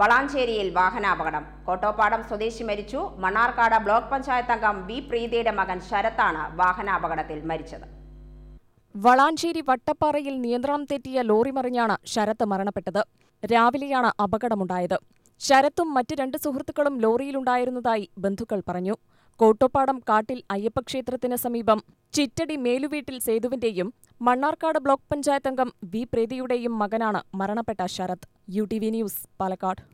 വളാഞ്ചേരിയിൽ വാഹനാപകടം കോട്ടോപ്പാടം സ്വദേശി മരിച്ചു മണ്ണാർക്കാട് ബ്ലോക്ക് പഞ്ചായത്ത് അംഗം വി പ്രീതിയുടെ മകൻ ശരത്താണ് വാഹനാപകടത്തിൽ മരിച്ചത് വളാഞ്ചേരി വട്ടപ്പാറയിൽ നിയന്ത്രണം തെറ്റിയ ലോറി മറിഞ്ഞാണ് ശരത്ത് മരണപ്പെട്ടത് രാവിലെയാണ് അപകടമുണ്ടായത് ശരത്തും മറ്റ് രണ്ട് സുഹൃത്തുക്കളും ലോറിയിലുണ്ടായിരുന്നതായി ബന്ധുക്കൾ പറഞ്ഞു കോട്ടോപ്പാടം കാട്ടിൽ അയ്യപ്പക്ഷേത്രത്തിന് സമീപം ചിറ്റടി മേലുവീട്ടിൽ സേതുവിന്റെയും മണ്ണാർക്കാട് ബ്ലോക്ക് പഞ്ചായത്തംഗം വി പ്രീതിയുടെയും മകനാണ് മരണപ്പെട്ട Sarath U T V news Palakkad